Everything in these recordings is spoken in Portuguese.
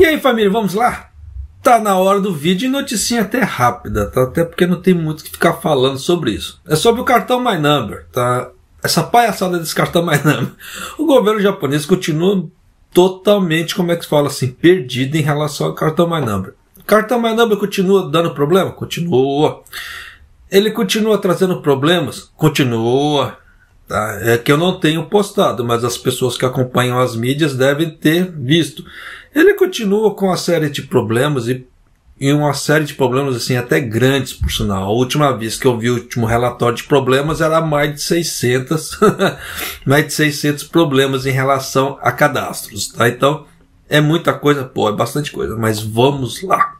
E aí, família, vamos lá? Tá na hora do vídeo e noticinha até rápida, tá? Até porque não tem muito que ficar falando sobre isso. É sobre o cartão My Number, tá? Essa palhaçada desse cartão My Number. O governo japonês continua totalmente, como é que se fala assim, perdido em relação ao cartão My Number. O cartão My Number continua dando problema? Continua. Ele continua trazendo problemas? Continua. Tá? É que eu não tenho postado, mas as pessoas que acompanham as mídias devem ter visto. Ele continua com uma série de problemas e, e uma série de problemas assim até grandes, por sinal. A última vez que eu vi o último relatório de problemas era mais de 600, mais de 600 problemas em relação a cadastros, tá? Então, é muita coisa, pô, é bastante coisa, mas vamos lá.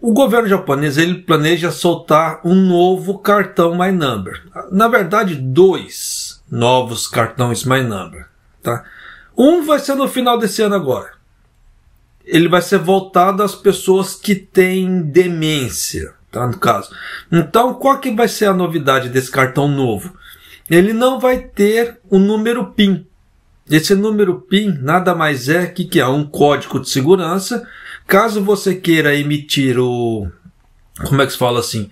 O governo japonês ele planeja soltar um novo cartão My Number. Na verdade, dois novos cartões My Number. Tá? Um vai ser no final desse ano agora. Ele vai ser voltado às pessoas que têm demência, tá? No caso. Então, qual que vai ser a novidade desse cartão novo? Ele não vai ter o um número PIN. Esse número PIN nada mais é que, que é um código de segurança. Caso você queira emitir o. Como é que se fala assim?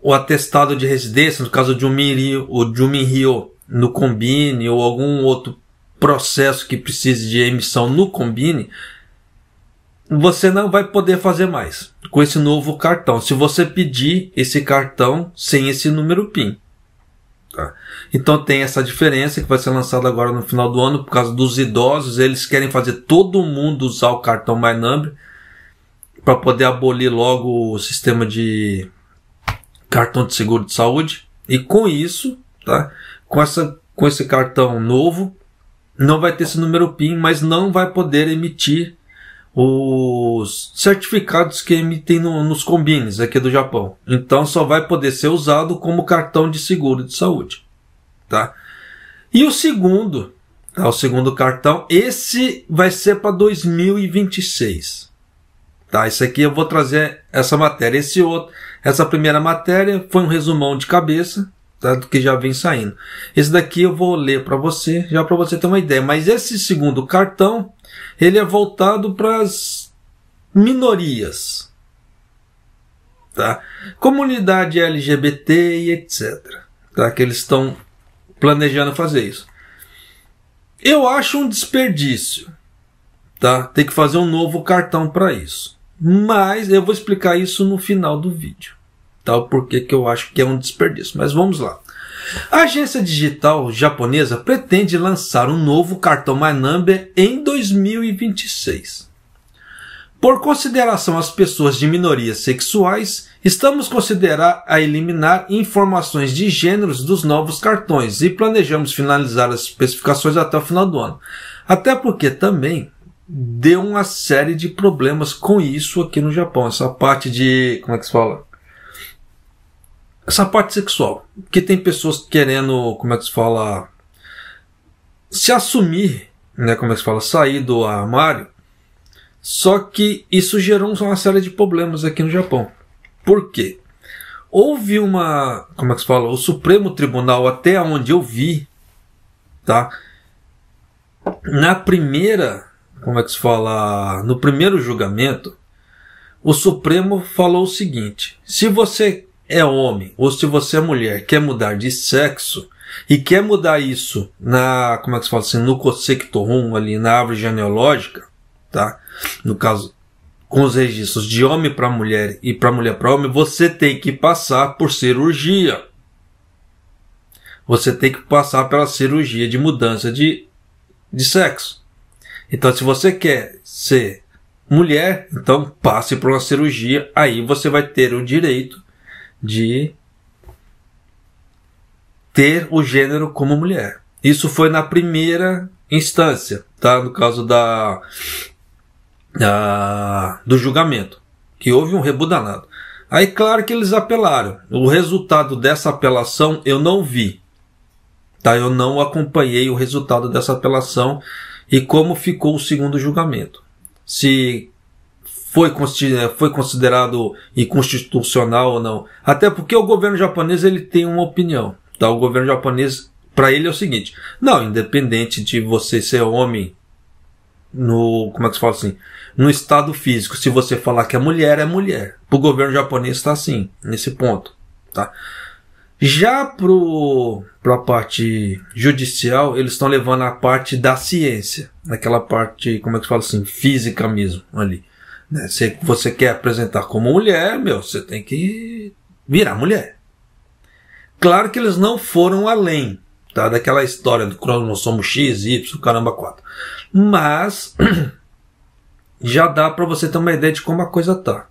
O atestado de residência, no caso de um Mirio ou de um Rio no Combine ou algum outro processo que precise de emissão no Combine, você não vai poder fazer mais com esse novo cartão. Se você pedir esse cartão sem esse número PIN. Tá? Então tem essa diferença que vai ser lançada agora no final do ano por causa dos idosos. Eles querem fazer todo mundo usar o cartão My Number para poder abolir logo o sistema de cartão de seguro de saúde. E com isso, tá? com, essa, com esse cartão novo, não vai ter esse número PIN, mas não vai poder emitir os certificados que emitem no, nos combines aqui do Japão. Então só vai poder ser usado como cartão de seguro de saúde, tá? E o segundo, tá? o segundo cartão, esse vai ser para 2026. Tá, isso aqui eu vou trazer essa matéria, esse outro, essa primeira matéria foi um resumão de cabeça, do que já vem saindo. Esse daqui eu vou ler para você, já para você ter uma ideia. Mas esse segundo cartão, ele é voltado para as minorias. Tá? Comunidade LGBT e etc. Tá? Que eles estão planejando fazer isso. Eu acho um desperdício. Tá? Tem que fazer um novo cartão para isso. Mas eu vou explicar isso no final do vídeo tal, porque que eu acho que é um desperdício. Mas vamos lá. A agência digital japonesa pretende lançar um novo cartão My Number em 2026. Por consideração às pessoas de minorias sexuais, estamos considerar a eliminar informações de gêneros dos novos cartões e planejamos finalizar as especificações até o final do ano. Até porque também deu uma série de problemas com isso aqui no Japão, essa parte de, como é que se fala? essa parte sexual. que tem pessoas querendo, como é que se fala, se assumir, né? Como é que se fala, sair do armário. Só que isso gerou uma série de problemas aqui no Japão. Por quê? Houve uma, como é que se fala, o Supremo Tribunal, até onde eu vi, tá? Na primeira, como é que se fala, no primeiro julgamento, o Supremo falou o seguinte: se você é homem ou se você é mulher quer mudar de sexo e quer mudar isso na como é que se fala assim no cosectorum ali na árvore genealógica, tá? No caso com os registros de homem para mulher e para mulher para homem, você tem que passar por cirurgia. Você tem que passar pela cirurgia de mudança de, de sexo. Então, se você quer ser mulher, então passe por uma cirurgia, aí você vai ter o direito de ter o gênero como mulher. Isso foi na primeira instância, tá? No caso da, da do julgamento, que houve um rebudanado. Aí, claro que eles apelaram. O resultado dessa apelação eu não vi, tá? Eu não acompanhei o resultado dessa apelação e como ficou o segundo julgamento. Se foi, foi considerado inconstitucional ou não. Até porque o governo japonês ele tem uma opinião. Tá? O governo japonês, para ele, é o seguinte: não, independente de você ser homem, no. Como é que se fala assim? No estado físico, se você falar que é mulher, é mulher. O governo japonês está assim, nesse ponto. Tá? Já para a parte judicial, eles estão levando a parte da ciência, naquela parte, como é que se fala assim, física mesmo ali. Né? Se você quer apresentar como mulher, meu, você tem que virar mulher. Claro que eles não foram além tá? daquela história do cromossomo X, Y, caramba, 4. Mas já dá para você ter uma ideia de como a coisa tá.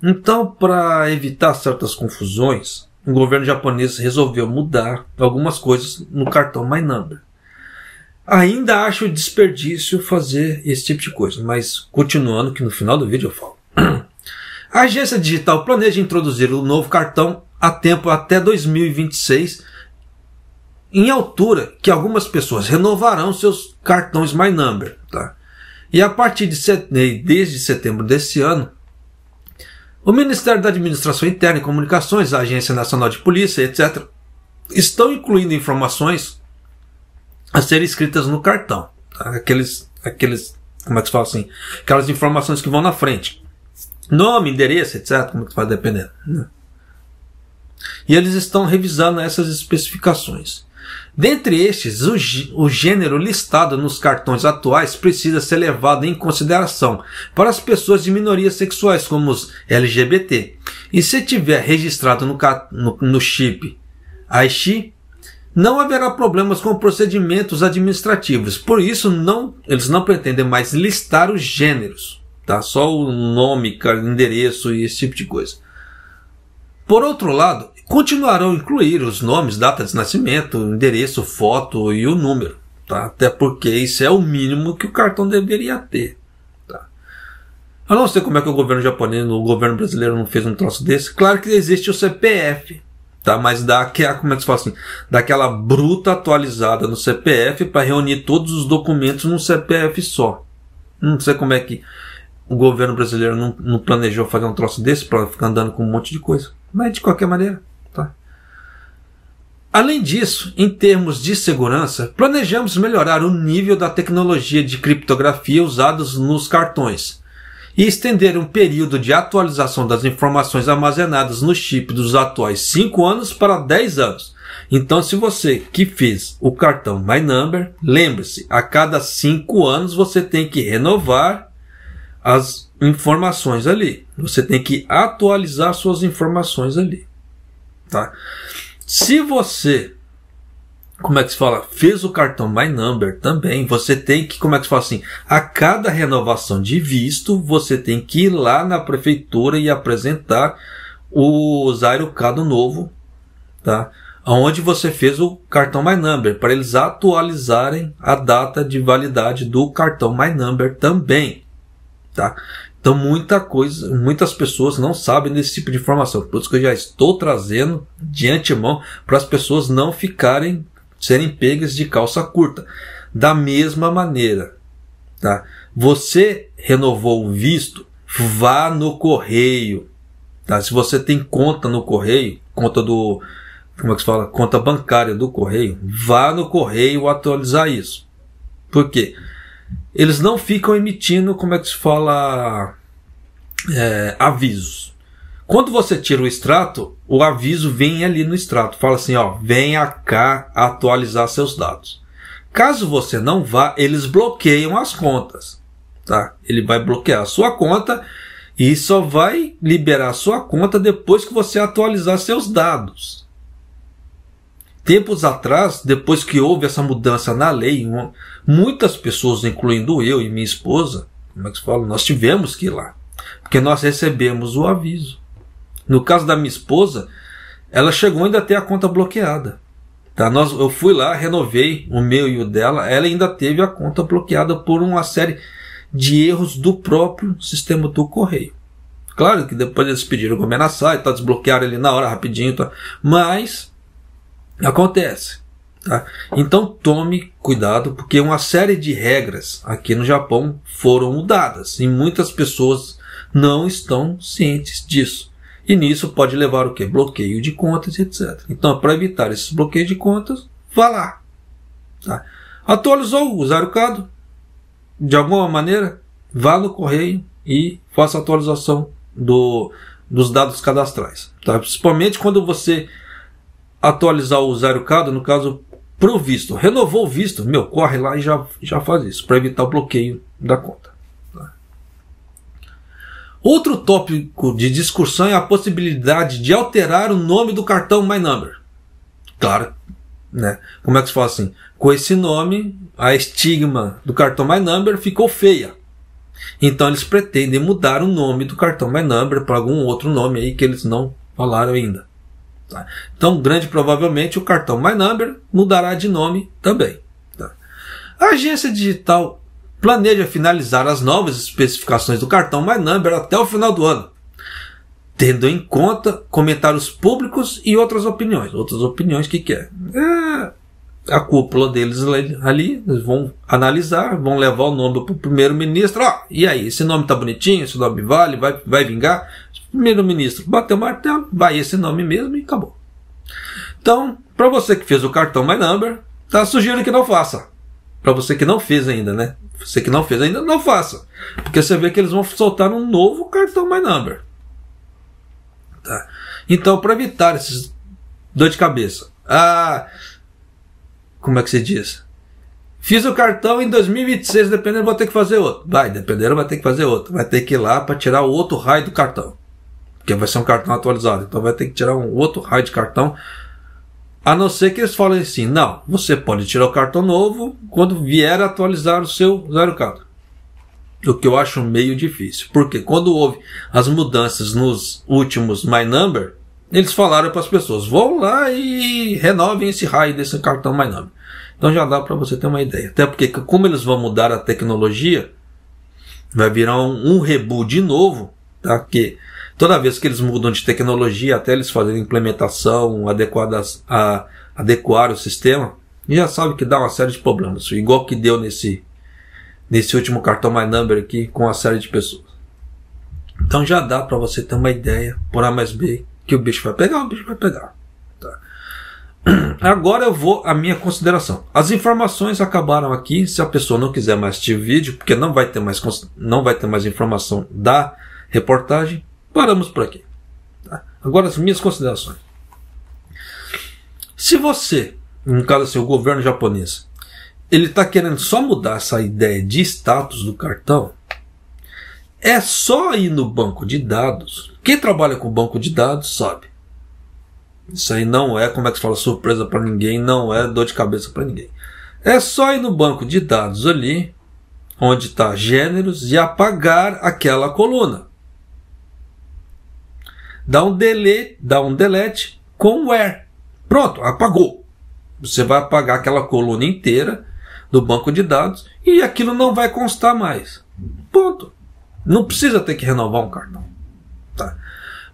Então, para evitar certas confusões, o governo japonês resolveu mudar algumas coisas no cartão My Number. Ainda acho desperdício fazer esse tipo de coisa, mas continuando que no final do vídeo eu falo. A agência digital planeja introduzir o novo cartão a tempo até 2026, em altura que algumas pessoas renovarão seus cartões My Number. Tá? E a partir de set... desde setembro desse ano, o Ministério da Administração Interna e Comunicações, a Agência Nacional de Polícia, etc., estão incluindo informações a serem escritas no cartão. Tá? Aqueles, aqueles, como é que se fala assim? Aquelas informações que vão na frente. Nome, endereço, etc. Como é que vai dependendo. Né? E eles estão revisando essas especificações. Dentre estes, o, o, gênero listado nos cartões atuais precisa ser levado em consideração para as pessoas de minorias sexuais, como os LGBT. E se tiver registrado no, no, no chip AIXI, não haverá problemas com procedimentos administrativos, por isso não, eles não pretendem mais listar os gêneros, tá? Só o nome, endereço e esse tipo de coisa. Por outro lado, continuarão a incluir os nomes, data de nascimento, endereço, foto e o número, tá? Até porque isso é o mínimo que o cartão deveria ter. Tá? Eu não sei como é que o governo japonês, o governo brasileiro não fez um troço desse. Claro que existe o CPF, tá? Mas dá aquela, como é que se fala assim? Daquela bruta atualizada no CPF para reunir todos os documentos num CPF só. Não sei como é que o governo brasileiro não, não planejou fazer um troço desse para ficar andando com um monte de coisa. Mas de qualquer maneira, tá? Além disso, em termos de segurança, planejamos melhorar o nível da tecnologia de criptografia usados nos cartões e estender um período de atualização das informações armazenadas no chip dos atuais 5 anos para 10 anos. Então, se você que fez o cartão My Number, lembre-se, a cada 5 anos você tem que renovar as informações ali. Você tem que atualizar suas informações ali, tá? Se você como é que se fala, fez o cartão My Number também, você tem que, como é que se fala assim, a cada renovação de visto, você tem que ir lá na prefeitura e apresentar o Zairocado novo, tá? Onde você fez o cartão My Number, para eles atualizarem a data de validade do cartão My Number também, tá? Então muita coisa, muitas pessoas não sabem desse tipo de informação. Por isso que eu já estou trazendo de antemão para as pessoas não ficarem serem pegas de calça curta. Da mesma maneira, tá? Você renovou o visto, vá no correio, tá? Se você tem conta no correio, conta do como é que se fala? Conta bancária do correio, vá no correio atualizar isso. Por quê? Eles não ficam emitindo, como é que se fala, é, avisos. Quando você tira o extrato, o aviso vem ali no extrato, fala assim, ó, venha cá atualizar seus dados. Caso você não vá, eles bloqueiam as contas, tá? Ele vai bloquear a sua conta e só vai liberar a sua conta depois que você atualizar seus dados. Tempos atrás, depois que houve essa mudança na lei, muitas pessoas, incluindo eu e minha esposa, como é que se fala, nós tivemos que ir lá, porque nós recebemos o aviso. No caso da minha esposa, ela chegou ainda a ter a conta bloqueada. Tá? Nós, eu fui lá, renovei o meu e o dela, ela ainda teve a conta bloqueada por uma série de erros do próprio sistema do correio. Claro que depois eles pediram como é na tá, desbloquearam ele na hora rapidinho, tá? mas acontece. Tá? Então tome cuidado, porque uma série de regras aqui no Japão foram mudadas e muitas pessoas não estão cientes disso. E nisso pode levar o que? Bloqueio de contas, etc. Então, para evitar esses bloqueios de contas, vá lá. Tá? Atualizou, usar o CAD? De alguma maneira, vá no correio e faça a atualização do, dos dados cadastrais. Tá? Principalmente quando você atualizar o usuário CAD, no caso, o visto. Renovou o visto, meu, corre lá e já, já faz isso, para evitar o bloqueio da conta. Outro tópico de discussão é a possibilidade de alterar o nome do cartão My Number. Claro, né? Como é que se fala assim? Com esse nome, a estigma do cartão My Number ficou feia. Então eles pretendem mudar o nome do cartão My Number para algum outro nome aí que eles não falaram ainda. Tá? Então, grande provavelmente o cartão My Number mudará de nome também. Tá? A agência digital planeja finalizar as novas especificações do cartão MyNumber até o final do ano, tendo em conta comentários públicos e outras opiniões. Outras opiniões que quer. É a cúpula deles ali, eles vão analisar, vão levar o nome para o primeiro-ministro. Oh, e aí, esse nome tá bonitinho, esse nome vale, vai, vai vingar. Primeiro-ministro bateu o martelo, vai esse nome mesmo e acabou. Então, para você que fez o cartão MyNumber, tá sugiro que não faça para você que não fez ainda, né? Você que não fez ainda, não faça. Porque você vê que eles vão soltar um novo cartão My Number. Tá? Então, para evitar esses dor de cabeça. Ah, como é que se diz? Fiz o cartão em 2026, dependendo, vou ter que fazer outro. Vai, dependendo, vai ter que fazer outro. Vai ter que ir lá para tirar o outro raio do cartão. Porque vai ser um cartão atualizado. Então vai ter que tirar um outro raio de cartão a não ser que eles falem assim: não, você pode tirar o cartão novo quando vier atualizar o seu usuário cartão. O que eu acho meio difícil, porque quando houve as mudanças nos últimos My Number, eles falaram para as pessoas: vão lá e renovem esse raio desse cartão My Number. Então já dá para você ter uma ideia. Até porque, como eles vão mudar a tecnologia, vai virar um, um rebu de novo, tá? Que toda vez que eles mudam de tecnologia, até eles fazerem implementação adequada a, adequar o sistema, já sabe que dá uma série de problemas, igual que deu nesse nesse último cartão My Number aqui com uma série de pessoas. Então já dá para você ter uma ideia por A mais B que o bicho vai pegar, o bicho vai pegar. Tá. Agora eu vou à minha consideração. As informações acabaram aqui. Se a pessoa não quiser mais assistir o vídeo, porque não vai ter mais, não vai ter mais informação da reportagem, Paramos por aqui. Tá? Agora as minhas considerações. Se você, no caso assim, o governo japonês, ele está querendo só mudar essa ideia de status do cartão, é só ir no banco de dados. Quem trabalha com banco de dados sabe. Isso aí não é, como é que se fala, surpresa para ninguém, não é dor de cabeça para ninguém. É só ir no banco de dados ali, onde está gêneros, e apagar aquela coluna dá um delete, dá um delete com where. Pronto, apagou. Você vai apagar aquela coluna inteira do banco de dados e aquilo não vai constar mais. Ponto. Não precisa ter que renovar um cartão. Tá.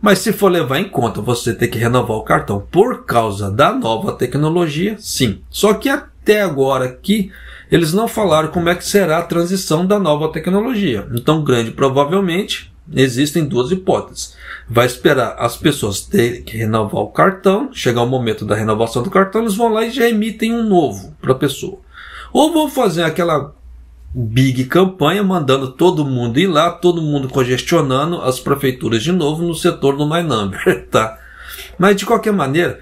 Mas se for levar em conta você ter que renovar o cartão por causa da nova tecnologia, sim. Só que até agora aqui eles não falaram como é que será a transição da nova tecnologia. Então, grande provavelmente, existem duas hipóteses vai esperar as pessoas terem que renovar o cartão, chegar o momento da renovação do cartão, eles vão lá e já emitem um novo para a pessoa. Ou vão fazer aquela big campanha mandando todo mundo ir lá, todo mundo congestionando as prefeituras de novo no setor do My Number, tá? Mas de qualquer maneira,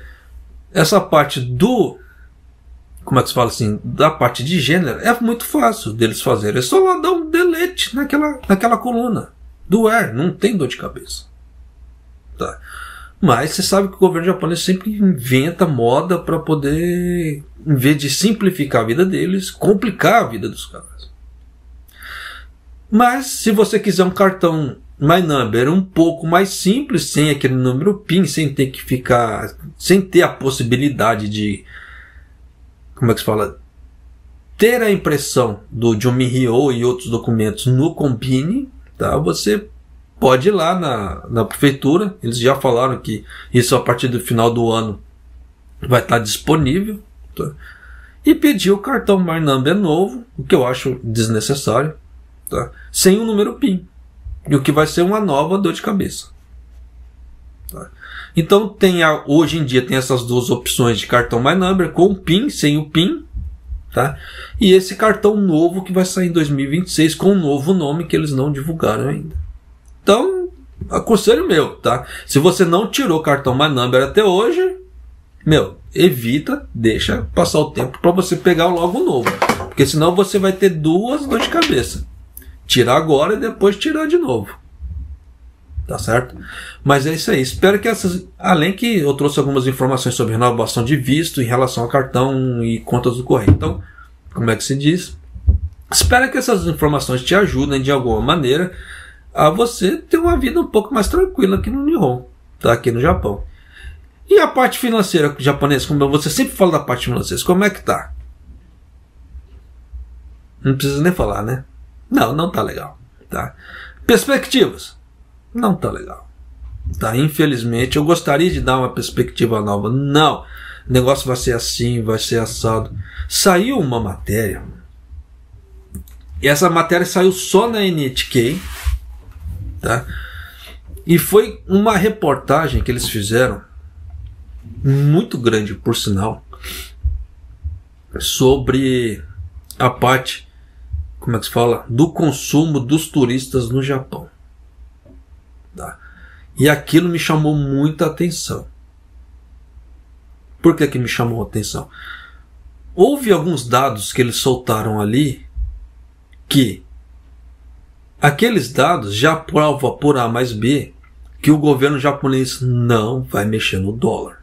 essa parte do como é que se fala assim, da parte de gênero, é muito fácil deles fazerem. É só lá dar um delete naquela, naquela coluna do ar, não tem dor de cabeça. Tá? Mas você sabe que o governo japonês sempre inventa moda para poder, em vez de simplificar a vida deles, complicar a vida dos caras. Mas se você quiser um cartão My Number um pouco mais simples, sem aquele número PIN, sem ter que ficar, sem ter a possibilidade de, como é que se fala, ter a impressão do Jumihyo e outros documentos no Combine, tá? Você pode ir lá na, na prefeitura. Eles já falaram que isso a partir do final do ano vai estar disponível. Tá? E pedir o cartão Marnambe novo, o que eu acho desnecessário, tá? sem o um número PIN. E o que vai ser uma nova dor de cabeça. Tá? Então tem a, hoje em dia tem essas duas opções de cartão My Number com PIN, sem o PIN, tá? E esse cartão novo que vai sair em 2026 com um novo nome que eles não divulgaram ainda. Então, aconselho meu, tá? Se você não tirou cartão My Number até hoje, meu, evita, deixa passar o tempo para você pegar logo o novo. Porque senão você vai ter duas dores de cabeça. Tirar agora e depois tirar de novo. Tá certo? Mas é isso aí. Espero que essas. Além que eu trouxe algumas informações sobre renovação de visto em relação ao cartão e contas do correio. Então, como é que se diz? Espero que essas informações te ajudem de alguma maneira a você ter uma vida um pouco mais tranquila aqui no Nihon, tá? aqui no Japão. E a parte financeira japonesa, como você sempre fala da parte financeira, como é que tá? Não precisa nem falar, né? Não, não tá legal, tá? Perspectivas. Não tá legal. Tá, infelizmente, eu gostaria de dar uma perspectiva nova. Não. O negócio vai ser assim, vai ser assado. Saiu uma matéria. E essa matéria saiu só na NHK, Tá? E foi uma reportagem que eles fizeram, muito grande por sinal, sobre a parte, como é que se fala, do consumo dos turistas no Japão. Tá? E aquilo me chamou muita atenção. Por que, que me chamou a atenção? Houve alguns dados que eles soltaram ali que Aqueles dados já provam por A mais B que o governo japonês não vai mexer no dólar.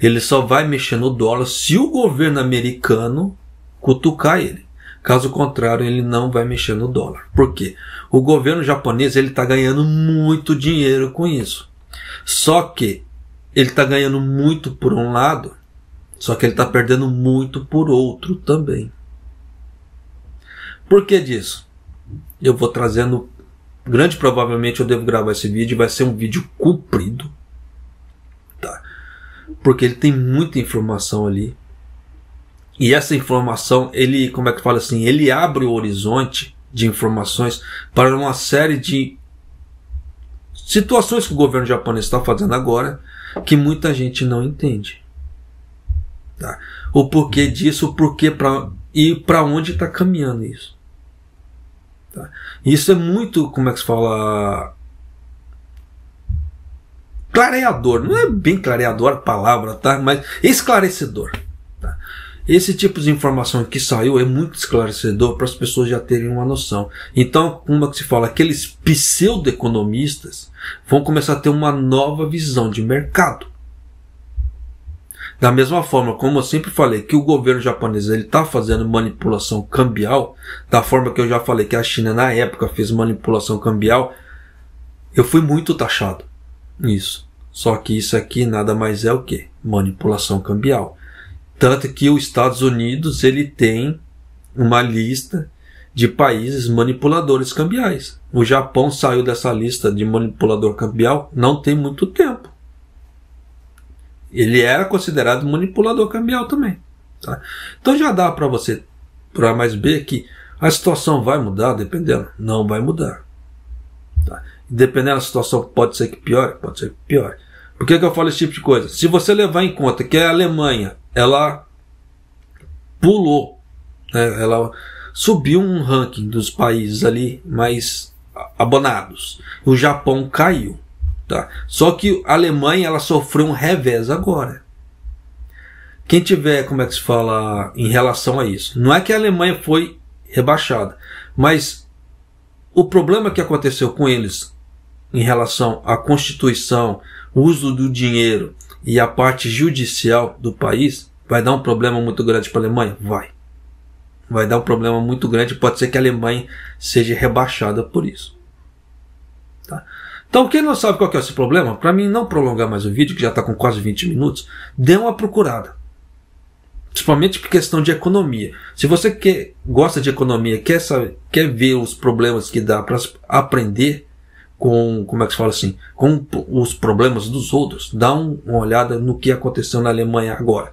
Ele só vai mexer no dólar se o governo americano cutucar ele. Caso contrário, ele não vai mexer no dólar. Por quê? O governo japonês ele está ganhando muito dinheiro com isso. Só que ele está ganhando muito por um lado, só que ele está perdendo muito por outro também. Por que disso? eu vou trazendo. Grande provavelmente eu devo gravar esse vídeo, vai ser um vídeo comprido. Tá? Porque ele tem muita informação ali. E essa informação, ele, como é que fala assim, ele abre o horizonte de informações para uma série de situações que o governo japonês está fazendo agora que muita gente não entende. Tá? O porquê disso, o porquê para e para onde está caminhando isso. Tá? Isso é muito, como é que se fala? Clareador. Não é bem clareador a palavra, tá? Mas esclarecedor. Tá? Esse tipo de informação que saiu é muito esclarecedor para as pessoas já terem uma noção. Então, como é que se fala? Aqueles pseudo-economistas vão começar a ter uma nova visão de mercado. Da mesma forma, como eu sempre falei, que o governo japonês ele está fazendo manipulação cambial, da forma que eu já falei que a China na época fez manipulação cambial, eu fui muito taxado nisso. Só que isso aqui nada mais é o que? Manipulação cambial. Tanto que os Estados Unidos ele tem uma lista de países manipuladores cambiais. O Japão saiu dessa lista de manipulador cambial não tem muito tempo ele era considerado manipulador cambial também. Tá? Então já dá para você, para mais B, que a situação vai mudar dependendo? Não vai mudar. Tá? Dependendo da situação, pode ser que piore? Pode ser que piore. Por que, que eu falo esse tipo de coisa? Se você levar em conta que a Alemanha, ela pulou, né? ela subiu um ranking dos países ali mais abonados. O Japão caiu. Tá? Só que a Alemanha ela sofreu um revés agora. Quem tiver, como é que se fala, em relação a isso? Não é que a Alemanha foi rebaixada, mas o problema que aconteceu com eles em relação à Constituição, uso do dinheiro e a parte judicial do país vai dar um problema muito grande para a Alemanha? Vai. Vai dar um problema muito grande. Pode ser que a Alemanha seja rebaixada por isso. Tá? Então, quem não sabe qual é esse problema, para mim não prolongar mais o vídeo, que já está com quase 20 minutos, dê uma procurada. Principalmente por questão de economia. Se você quer, gosta de economia, quer, saber, quer ver os problemas que dá para aprender com, como é que se fala assim, com os problemas dos outros, dá um, uma olhada no que aconteceu na Alemanha agora.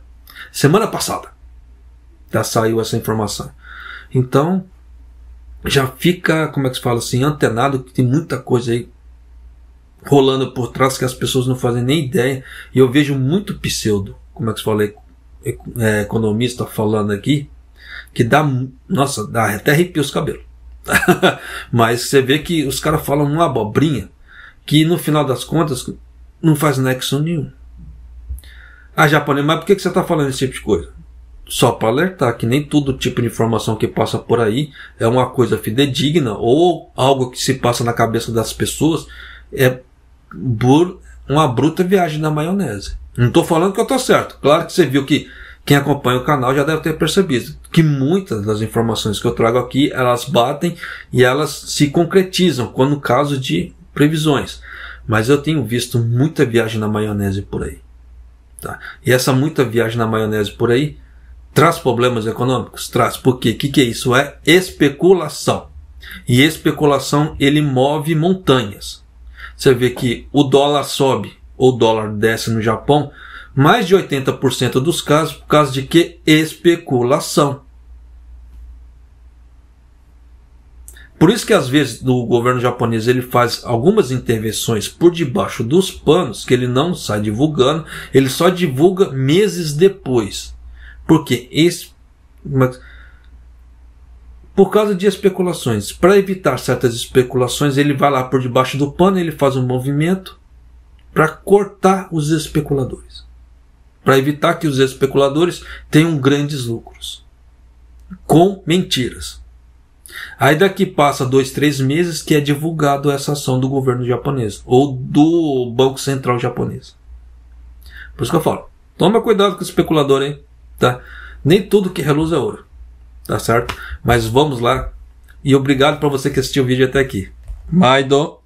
Semana passada já saiu essa informação. Então, já fica, como é que se fala assim, antenado que tem muita coisa aí rolando por trás que as pessoas não fazem nem ideia. E eu vejo muito pseudo, como é que se fala, é, é economista falando aqui, que dá, nossa, dá até arrepia os cabelos. Mas você vê que os caras falam uma abobrinha que no final das contas não faz nexo nenhum. Ah, japonês, mas por que você está falando esse tipo de coisa? Só para alertar que nem todo tipo de informação que passa por aí é uma coisa fidedigna ou algo que se passa na cabeça das pessoas é uma bruta viagem na maionese. Não estou falando que eu estou certo. Claro que você viu que quem acompanha o canal já deve ter percebido que muitas das informações que eu trago aqui elas batem e elas se concretizam quando o caso de previsões. Mas eu tenho visto muita viagem na maionese por aí. Tá? E essa muita viagem na maionese por aí traz problemas econômicos? Traz. Por quê? O que, que é isso? É especulação. E especulação ele move montanhas você vê que o dólar sobe ou o dólar desce no Japão, mais de 80% dos casos por causa de que especulação. Por isso que às vezes o governo japonês ele faz algumas intervenções por debaixo dos panos que ele não sai divulgando, ele só divulga meses depois. Porque esse, por causa de especulações. Para evitar certas especulações, ele vai lá por debaixo do pano, ele faz um movimento para cortar os especuladores. Para evitar que os especuladores tenham grandes lucros. Com mentiras. Aí daqui passa dois, três meses que é divulgado essa ação do governo japonês ou do Banco Central japonês. Por isso que eu falo, toma cuidado com o especulador, hein? Tá? Nem tudo que reluz é ouro tá certo? Mas vamos lá. E obrigado para você que assistiu o vídeo até aqui. Maido.